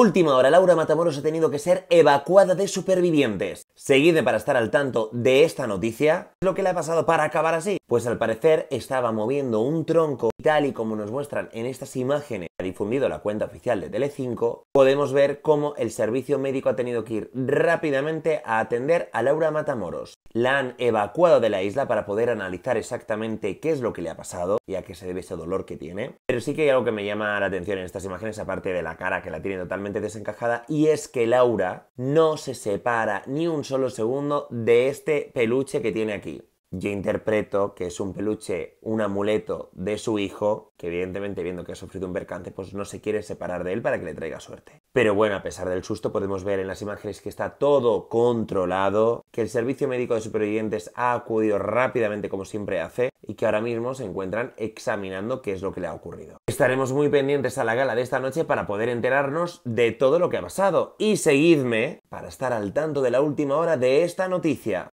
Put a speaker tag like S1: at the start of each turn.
S1: Última hora, Laura Matamoros ha tenido que ser evacuada de supervivientes. Seguidme para estar al tanto de esta noticia, lo que le ha pasado para acabar así? Pues al parecer estaba moviendo un tronco tal y como nos muestran en estas imágenes ha difundido la cuenta oficial de tele5 podemos ver cómo el servicio médico ha tenido que ir rápidamente a atender a Laura Matamoros. La han evacuado de la isla para poder analizar exactamente qué es lo que le ha pasado y a qué se debe ese dolor que tiene. Pero sí que hay algo que me llama la atención en estas imágenes, aparte de la cara que la tiene totalmente desencajada, y es que Laura no se separa ni un solo segundo de este peluche que tiene aquí yo interpreto que es un peluche, un amuleto de su hijo, que evidentemente viendo que ha sufrido un percance, pues no se quiere separar de él para que le traiga suerte. Pero bueno, a pesar del susto, podemos ver en las imágenes que está todo controlado, que el servicio médico de supervivientes ha acudido rápidamente como siempre hace y que ahora mismo se encuentran examinando qué es lo que le ha ocurrido. Estaremos muy pendientes a la gala de esta noche para poder enterarnos de todo lo que ha pasado y seguidme para estar al tanto de la última hora de esta noticia.